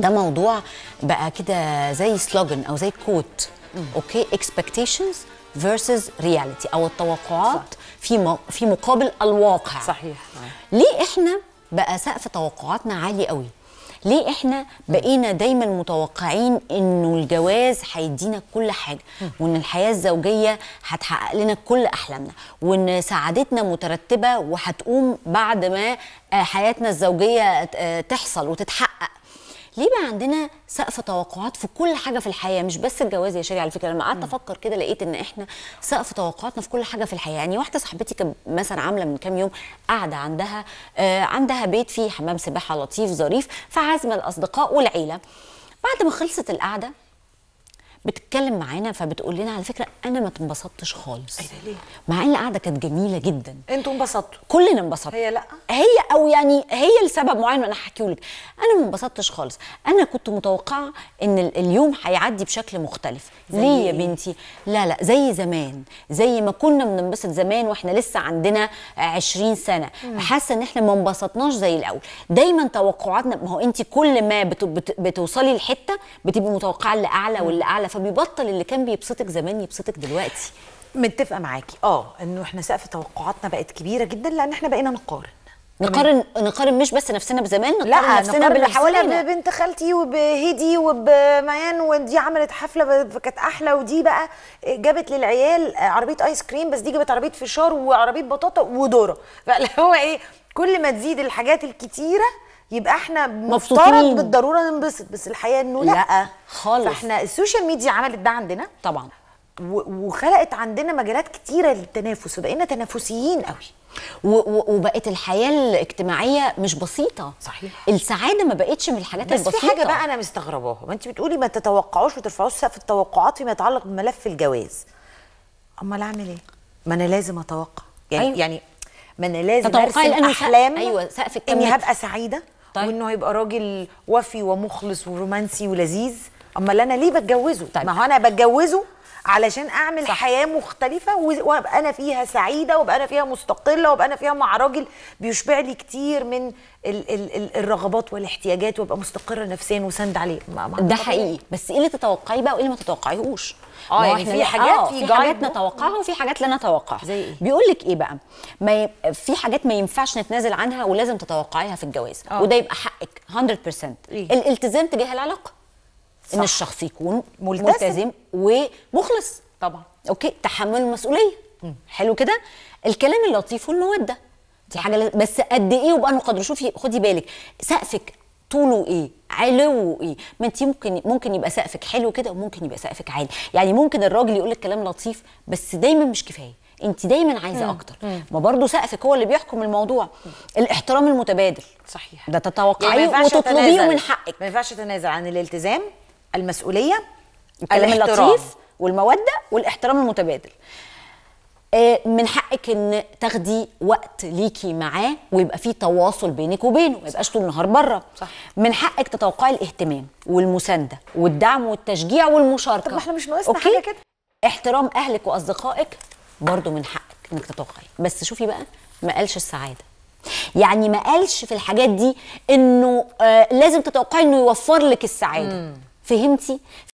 ده موضوع بقى كده زي سلوجن او زي كوت اوكي اكسبكتيشنز فيرسز رياليتي او التوقعات صح. في في مقابل الواقع صحيح ليه احنا بقى سقف توقعاتنا عالي قوي ليه احنا بقينا دايما متوقعين انه الجواز هيدينا كل حاجه وان الحياه الزوجيه هتحقق لنا كل احلامنا وان سعادتنا مترتبه وهتقوم بعد ما آه، حياتنا الزوجيه آه، تحصل وتتحقق ليه بقى عندنا سقف توقعات في كل حاجه في الحياه مش بس الجواز يا شيري على فكره لما قعدت افكر كده لقيت ان احنا سقف توقعاتنا في كل حاجه في الحياه يعني واحده صاحبتي كانت مثلا عامله من كام يوم قاعده عندها آه عندها بيت فيه حمام سباحه لطيف ظريف فعازمه الاصدقاء والعيله بعد ما خلصت القعده بتتكلم معانا فبتقول لنا على فكره انا ما اتبسطتش خالص ايه ليه مع ان القعده كانت جميله جدا انتوا انبسطتوا كلنا انبسطنا هي لا هي او يعني هي لسبب معين انا هحكيه لك انا ما انبسطتش خالص انا كنت متوقعه ان اليوم هيعدي بشكل مختلف ليه يا إيه؟ بنتي لا لا زي زمان زي ما كنا بننبسط زمان واحنا لسه عندنا 20 سنه حاسه ان احنا ما انبسطناش زي الاول دايما توقعاتنا ما هو انت كل ما بتوصلي لحته بتبقي متوقعه اللي اعلى واللي اعلى فبيبطل اللي كان بيبسطك زمان يبسطك دلوقتي متفقه معاكي اه انه احنا سقف توقعاتنا بقت كبيره جدا لان احنا بقينا نقارن نقارن نقارن مش بس نفسنا بزمان نقارن لا نفسنا باللي حوالينا ببنت خالتي وبهدي وبميان ودي عملت حفله كانت احلى ودي بقى جابت للعيال عربيه ايس كريم بس دي جابت عربيه فشار وعربيه بطاطا ودوره فاللي هو ايه كل ما تزيد الحاجات الكتيره يبقى احنا مفترض بالضروره ننبسط بس الحقيقه انه لا, لا. خالص فاحنا السوشيال ميديا عملت ده عندنا طبعا وخلقت عندنا مجالات كتيره للتنافس وبقينا تنافسيين قوي وبقت الحياه الاجتماعيه مش بسيطه صحيح السعاده ما بقتش من الحاجات بس البسيطه بس في حاجه بقى انا مستغرباها ما انت بتقولي ما تتوقعوش وترفعوش سقف التوقعات فيما يتعلق بملف الجواز امال اعمل ايه ما انا لازم اتوقع يعني أيوة. يعني ما انا لازم ارسم احلام سقف. ايوه سقف اني هبقى سعيده طيب. وانه هيبقى راجل وفي ومخلص ورومانسي ولذيذ امال انا ليه بتجوزه طيب. ما هو انا بتجوزه علشان اعمل صح. حياه مختلفه وابقى انا فيها سعيده وابقى انا فيها مستقله وابقى انا فيها مع راجل بيشبع لي كتير من ال ال ال الرغبات والاحتياجات وابقى مستقره نفسيا وساند عليه ده حقيقي بس ايه اللي تتوقعيه بقى وايه اللي ما تتوقعيهوش اه يعني في حاجات آه، في, في حاجات نتوقعها وفي حاجات لا نتوقعها زي ايه بيقول لك ايه بقى ما ي... في حاجات ما ينفعش نتنازل عنها ولازم تتوقعيها في الجواز أوه. وده يبقى حقك 100% إيه؟ الالتزام تجاه العلاقه صح. ان الشخص يكون ملتزم, ملتزم ومخلص طبعا اوكي تحمل المسؤوليه حلو كده الكلام اللطيف والموده دي حاجه بس قد ايه وبقى نقدر شوفي خدي بالك سقفك طوله ايه علوه ايه ما انت ممكن ممكن يبقى سقفك حلو كده وممكن يبقى سقفك عالي يعني ممكن الراجل يقول لك كلام لطيف بس دايما مش كفايه انت دايما عايزه اكتر ما برضه سقفك هو اللي بيحكم الموضوع الاحترام المتبادل صحيح ده تتوقعيه يعني وتطلبيه من حقك ما ينفعش تتنازل عن الالتزام المسؤوليه الكلام اللطيف والموده والاحترام المتبادل آه، من حقك ان تاخدي وقت ليكي معاه ويبقى فيه تواصل بينك وبينه ما يبقاش طول النهار بره صح من حقك تتوقعي الاهتمام والمسانده والدعم والتشجيع والمشاركه طب احنا مش ناقصنا حاجه كده احترام اهلك واصدقائك برضه من حقك انك تتوقعي بس شوفي بقى ما قالش السعاده يعني ما قالش في الحاجات دي انه آه لازم تتوقعي انه يوفر لك السعاده مم. فهمتي